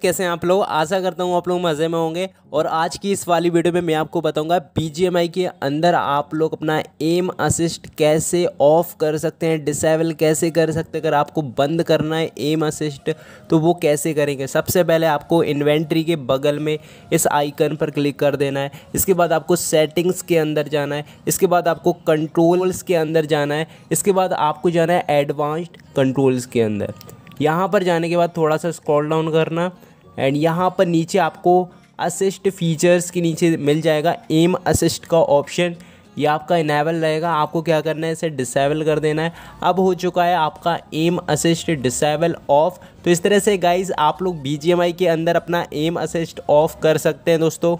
कैसे हैं आप लोग आशा करता हूँ आप लोग मज़े में होंगे और आज की इस वाली वीडियो में मैं आपको बताऊंगा BGMI के अंदर आप लोग अपना एम असिस्ट कैसे ऑफ कर सकते हैं डिसेबल कैसे कर सकते हैं अगर आपको बंद करना है एम असिस्ट तो वो कैसे करेंगे सबसे पहले आपको इन्वेंट्री के बगल में इस आइकन पर क्लिक कर देना है इसके बाद आपको सेटिंग्स के अंदर जाना है इसके बाद आपको कंट्रोल्स के अंदर जाना है इसके बाद आपको जाना है एडवांस्ड कंट्रोल्स के अंदर यहाँ पर जाने के बाद थोड़ा सा स्क्रॉल डाउन करना एंड यहाँ पर नीचे आपको असिस्ट फीचर्स के नीचे मिल जाएगा एम असिस्ट का ऑप्शन ये आपका इनेबल रहेगा आपको क्या करना है इसे डिसेबल कर देना है अब हो चुका है आपका एम असिस्ट डिसेबल ऑफ तो इस तरह से गाइज आप लोग बी के अंदर अपना एम असिस्ट ऑफ कर सकते हैं दोस्तों